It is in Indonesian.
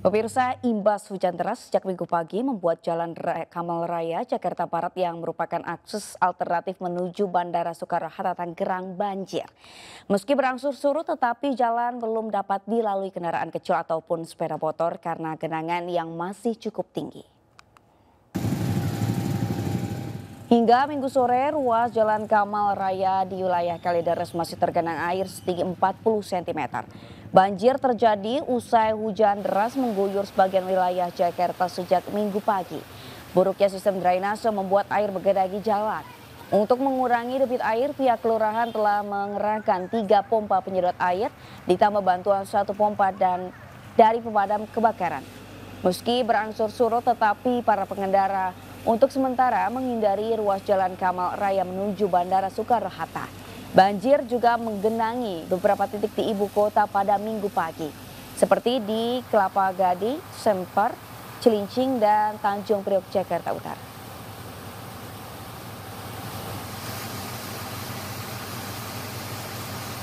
Pemirsa, imbas hujan deras sejak minggu pagi membuat Jalan Kamal Raya Jakarta Barat yang merupakan akses alternatif menuju Bandara Soekarno-Hatta Tangerang banjir. Meski berangsur surut tetapi jalan belum dapat dilalui kendaraan kecil ataupun sepeda motor karena genangan yang masih cukup tinggi. Hingga minggu sore, ruas Jalan Kamal Raya di wilayah Kalideres masih tergenang air setinggi 40 cm. Banjir terjadi usai hujan deras mengguyur sebagian wilayah Jakarta sejak minggu pagi. Buruknya sistem drainase membuat air bergedagi jalan. Untuk mengurangi debit air, pihak kelurahan telah mengerahkan tiga pompa penyedot air, ditambah bantuan satu pompa dan dari pemadam kebakaran. Meski berangsur surut, tetapi para pengendara untuk sementara menghindari ruas jalan Kamal Raya menuju Bandara Soekarno-Hatta. Banjir juga menggenangi beberapa titik di ibu kota pada minggu pagi, seperti di Kelapa Gading, Semper, Cilincing, dan Tanjung Priok, Jakarta Utara.